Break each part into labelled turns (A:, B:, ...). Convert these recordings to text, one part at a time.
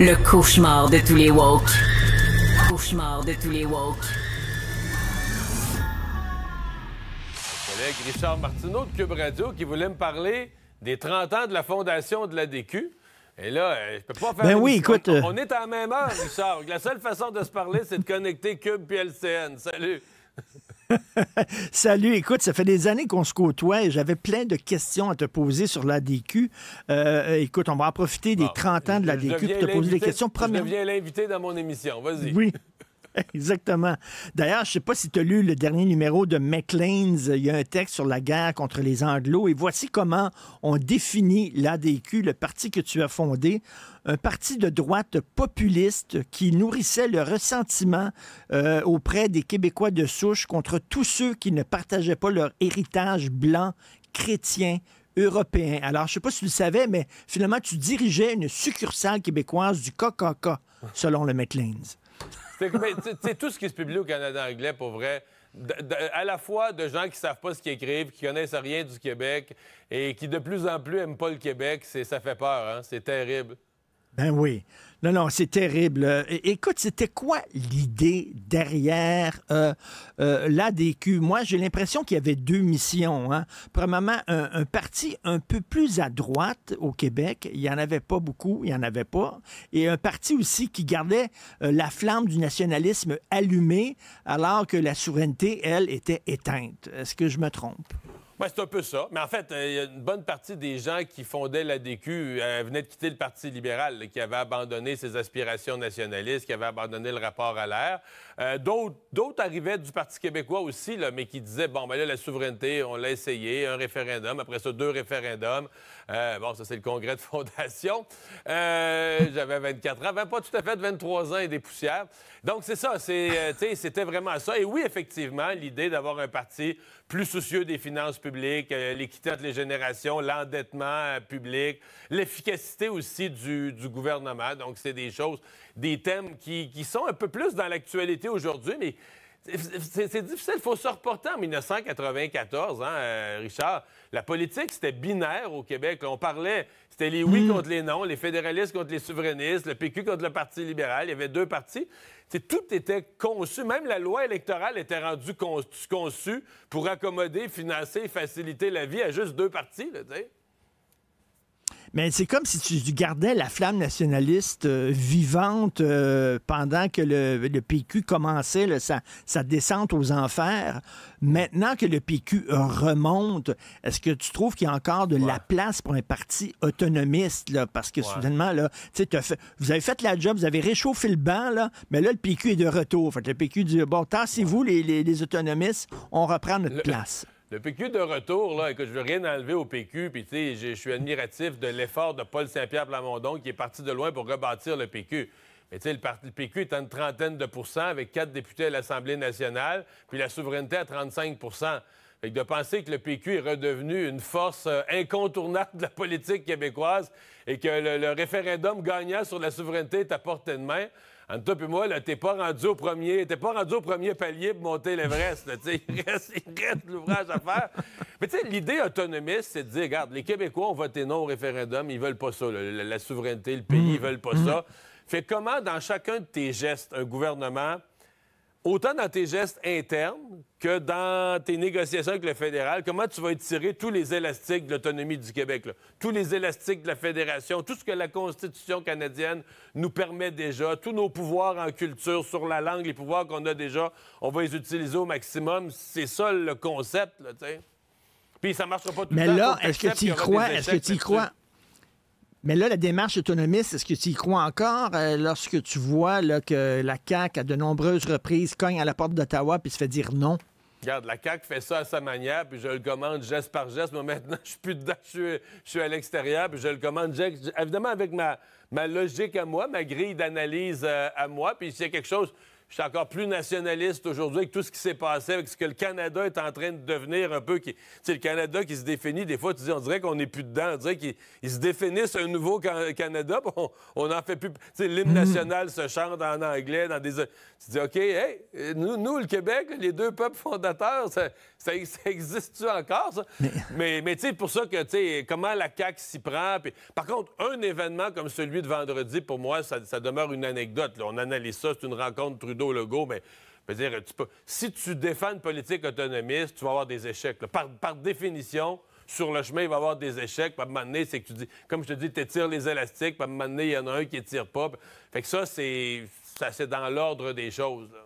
A: Le cauchemar de tous les woke. Cauchemar
B: de tous les woke. collègue Richard Martineau de Cube Radio qui voulait me parler des 30 ans de la fondation de la DQ. Et là, euh, je peux pas faire. Ben oui, écoute. Euh, On est à même heure, Richard. La seule façon de se parler, c'est de connecter Cube puis LCN. Salut.
A: Salut, écoute, ça fait des années qu'on se côtoie et j'avais plein de questions à te poser sur l'ADQ. Euh, euh, écoute, on va en profiter des 30 ans de l'ADQ pour te poser des questions. Je viens
B: l'inviter dans mon émission, vas-y. Oui.
A: Exactement. D'ailleurs, je ne sais pas si tu as lu le dernier numéro de McLean's. Il y a un texte sur la guerre contre les Anglos. Et voici comment on définit l'ADQ, le parti que tu as fondé. Un parti de droite populiste qui nourrissait le ressentiment euh, auprès des Québécois de souche contre tous ceux qui ne partageaient pas leur héritage blanc, chrétien, européen. Alors, je ne sais pas si tu le savais, mais finalement, tu dirigeais une succursale québécoise du KKK, selon le McLean's.
B: C'est ben, tout ce qui se publie au Canada anglais, pour vrai, à la fois de gens qui savent pas ce qu'ils écrivent, qui connaissent rien du Québec et qui de plus en plus aiment pas le Québec, ça fait peur, hein? c'est terrible.
A: Ben oui. Non, non, c'est terrible. Écoute, c'était quoi l'idée derrière euh, euh, l'ADQ? Moi, j'ai l'impression qu'il y avait deux missions. Hein. Premièrement, un, parti un peu plus à droite au Québec. Il n'y en avait pas beaucoup, il n'y en avait pas. Et un parti aussi qui gardait euh, la flamme du nationalisme allumée alors que la souveraineté, elle, était éteinte. Est-ce que je me trompe?
B: c'est un peu ça. Mais en fait, euh, il y a une bonne partie des gens qui fondaient la DQ euh, venaient de quitter le Parti libéral, qui avait abandonné ses aspirations nationalistes, qui avait abandonné le rapport à l'air. Euh, d'autres arrivaient du Parti québécois aussi, mais qui disaient, bon, ben là, la souveraineté, on l'a essayé, un référendum, après ça, deux référendums. bon, ça, c'est le congrès de fondation. J'avais 24 ans, ben, pas tout à fait 23 ans et des poussières. Donc, c'est ça, c'était vraiment ça. Et oui, effectivement, l'idée d'avoir un parti plus soucieux des finances public, euh, l'équité entre les générations, l'endettement euh, public, l'efficacité aussi du, du, gouvernement. Donc, c'est des choses, des thèmes qui, qui sont un peu plus dans l'actualité aujourd'hui, mais c'est difficile, il faut se reporter en 1994, hein, euh, Richard. La politique, c'était binaire au Québec. on parlait, c'était les oui mm. contre les non, les fédéralistes contre les souverainistes, le PQ contre le Parti libéral. Il y avait deux partis. tout était conçu, même la loi électorale était rendue conçue pour accommoder, financer et faciliter la vie à juste deux partis.
A: Mais c'est comme si tu gardais la flamme nationaliste euh, vivante euh, pendant que le, PQ commençait sa, descente aux enfers. Maintenant que le PQ remonte, est-ce que tu trouves qu'il y a encore de la place pour un parti autonomiste? parce que soudainement, là, vous avez fait la job, vous avez réchauffé le banc, là, mais là, le PQ est de retour. le PQ dit, bon, tassez-vous les, autonomistes, on reprend notre place.
B: Le PQ de retour, là, écoute, je veux rien enlever au PQ, puis tu sais, je suis admiratif de l'effort de Paul Saint-Pierre Plamondon qui est parti de loin pour rebâtir le PQ. Mais tu sais, le, PQ est à une trentaine de pourcents avec quatre députés à l'Assemblée nationale, puis la souveraineté à 35 fait de penser que le PQ est redevenu une force euh, incontournable de la politique québécoise et que le, référendum gagnant sur la souveraineté est à portée de main, en tout et moi, t'es pas rendu au premier, pas rendu au premier palier pour monter l'Everest. il reste, l'ouvrage à faire. Mais tu sais, l'idée autonomiste, c'est de dire, regarde, les Québécois ont voté non au référendum, ils veulent pas ça, la, souveraineté, le pays, mmh. ils veulent pas ça. Mmh. Fait comment, dans chacun de tes gestes, un gouvernement autant dans tes gestes internes que dans tes négociations avec le fédéral, comment tu vas étirer tous les élastiques de l'autonomie du Québec, tous les élastiques de la fédération, tout ce que la Constitution canadienne nous permet déjà, tous nos pouvoirs en culture, sur la langue, les pouvoirs qu'on a déjà, on va les utiliser au maximum. C'est ça le concept, tu sais. Puis ça marchera pas tout le temps. Mais là, est-ce que tu y crois? Est-ce que tu y crois?
A: Mais là, la démarche autonomiste, est-ce que tu y crois encore euh, lorsque tu vois que la CAQ, à de nombreuses reprises, cogne à la porte d'Ottawa puis se fait dire non?
B: Regarde, la CAQ fait ça à sa manière, puis je le commande geste par geste. Moi, maintenant, je suis plus dedans, je suis, à l'extérieur, puis je le commande geste. Évidemment, avec ma, ma logique à moi, ma grille d'analyse euh, à moi, puis s'il y quelque chose je suis encore plus nationaliste aujourd'hui avec tout ce qui s'est passé, avec ce que le Canada est en train de devenir un peu. Qui... C'est le Canada qui se définit. Des fois, tu dis, on dirait qu'on n'est plus dedans. On dirait qu'ils se définissent un nouveau Canada. Canada. On n'en fait plus. l'hymne mhm. national se chante en anglais. dans des... Tu dis, OK, hey, nous, nous, le Québec, les deux peuples fondateurs, ça, existe-tu encore, ça? Mais, mais, tu sais, pour ça que, tu sais, comment la CAQ s'y prend. Par contre, un événement comme celui de vendredi, pour moi, ça, demeure une anecdote. On analyse ça, c'est une rencontre Trudeau mais dire, si tu défends une politique autonomiste, tu vas avoir des échecs. Par, par, définition, sur le chemin, il va y avoir des échecs. à c'est que tu dis, comme je te dis, tu étires les élastiques, puis à un moment il y en a un qui ne tire pas. Fait que ça, c'est dans l'ordre des choses. Là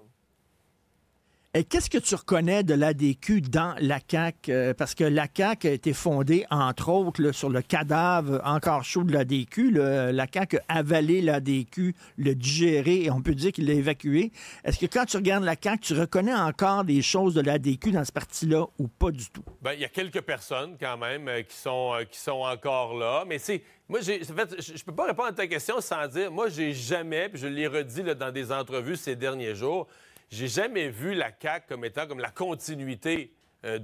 A: qu'est-ce que tu reconnais de l'ADQ dans la CAQ? Euh, parce que la CAQ a été fondée, entre autres, sur le cadavre encore chaud de l'ADQ. La CAQ a avalé l'ADQ, le digéré, et on peut dire qu'il l'a évacué. Est-ce que quand tu regardes la CAQ, tu reconnais encore des choses de l'ADQ dans ce parti-là ou pas du tout?
B: Bien, il y a quelques personnes, quand même, euh, qui sont, euh, qui sont encore là, mais c'est... Moi, je peux pas répondre à ta question sans dire, moi, j'ai jamais, puis je l'ai redit dans des entrevues ces derniers jours, j'ai jamais vu la CAC comme étant comme la continuité euh,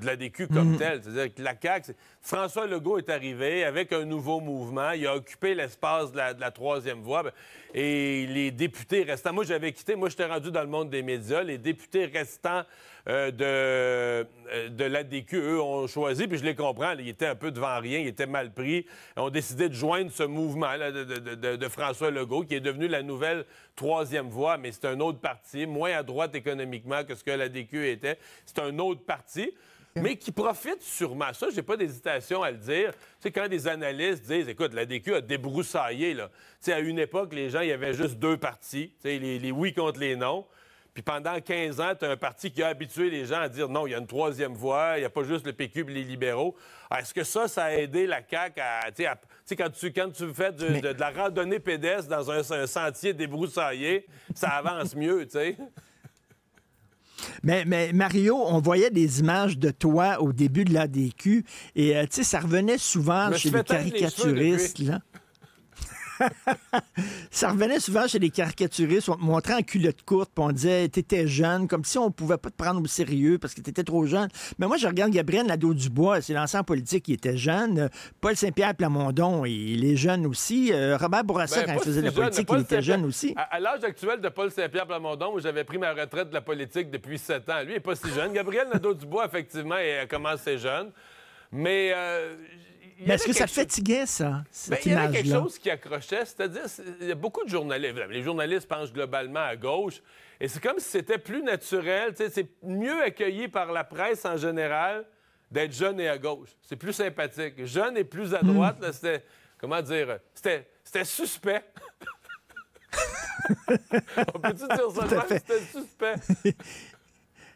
B: de, la DQ comme mhm. telle. C'est-à-dire que la CAQ, François Legault est arrivé avec un nouveau mouvement. Il a occupé l'espace de, la, troisième voie. Ben, et les députés restants... Moi, j'avais quitté. Moi, j'étais rendu dans le monde des médias. Les députés restants euh, de, euh, de DQ, eux, ont choisi, puis je les comprends, ils étaient un peu devant rien, ils étaient mal pris, ont décidé de joindre ce mouvement de, François Legault, qui est devenu la nouvelle troisième voie, mais c'est un autre parti, moins à droite économiquement que ce que la DQ était. C'est un autre parti, mais qui profite sûrement. Ça, j'ai pas d'hésitation à le dire. c'est quand des analystes disent, écoute, la DQ a débroussaillé, là. Tu à une époque, les gens, il y avait juste deux partis, les, les oui contre les non. Puis pendant 15 ans, tu as un parti qui a habitué les gens à dire non, il y a une troisième voie, il n'y a pas juste le PQ et les libéraux. Ah, est-ce que ça, ça a aidé la CAQ à. tu sais, quand, tu, quand tu fais de, la randonnée pédestre dans un sentier débroussaillé, ça avance mieux, tu sais?
A: Mais, Mario, on voyait des images de toi au début de la DQ et euh, sais, ça revenait souvent chez les caricaturistes. ça revenait souvent chez les caricaturistes. On te montrait en culotte courte, puis on disait t'étais jeune, comme si on pouvait pas te prendre au sérieux parce que t'étais trop jeune. Mais moi, je regarde Gabriel Nadeau-Dubois, c'est l'ancien politique, qui était jeune. Paul Saint-Pierre Plamondon, il est jeune aussi. Euh, Robert Bourassa, ben, quand il faisait de la politique, il était jeune aussi.
B: À, l'âge actuel de Paul Saint-Pierre Plamondon, où j'avais pris ma retraite de la politique depuis sept ans, lui, il n'est pas si jeune. Gabriel Nadeau-Dubois, effectivement, il commence ses jeunes. Mais euh,
A: mais est-ce que ça fatiguait, ça, cette Il ben, y avait quelque chose
B: qui accrochait, c'est-à-dire, il y a beaucoup de journalistes. Les journalistes penchent globalement à gauche, et c'est comme si c'était plus naturel, c'est mieux accueilli par la presse en général d'être jeune et à gauche. C'est plus sympathique. Jeune et plus à hmm. droite, c'était, comment dire, c'était suspect. On peut-tu dire ça? C'était suspect.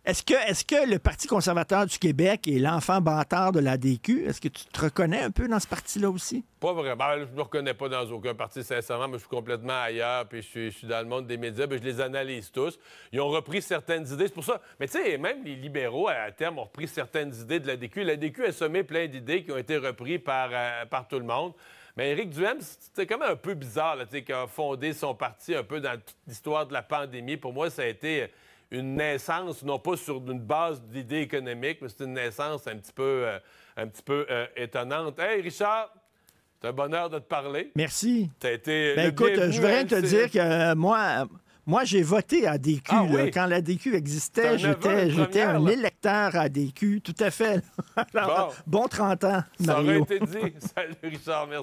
A: Est-ce que, est que le Parti conservateur du Québec est l'enfant bâtard de la DQ? Est-ce que tu te reconnais un peu dans ce parti-là aussi?
B: Pas vraiment. Je me reconnais pas dans aucun parti, sincèrement. mais je suis complètement ailleurs, puis je suis, dans le monde des médias, puis je les analyse tous. Ils ont repris certaines idées. C'est pour ça. Mais tu sais, même les libéraux, à terme, ont repris certaines idées de la DQ. La DQ a semé plein d'idées qui ont été reprises par, euh, par tout le monde. Mais Éric Duhem, c'était quand même un peu bizarre, tu sais, a fondé son parti un peu dans l'histoire de la pandémie. Pour moi, ça a été une naissance, non pas sur une base d'idées économiques, mais c'est une naissance un petit peu, euh, un petit peu euh, étonnante. Hey, Richard! C'est un bonheur de te parler. Merci. T'as été. Ben, écoute, je voudrais te dire que
A: euh, moi, moi, j'ai voté à DQ. Ah Quand la DQ existait, j'étais un électeur à DQ, tout à fait. bon. bon 30 ans. Mario. Ça aurait été
B: dit. Salut, Richard, merci.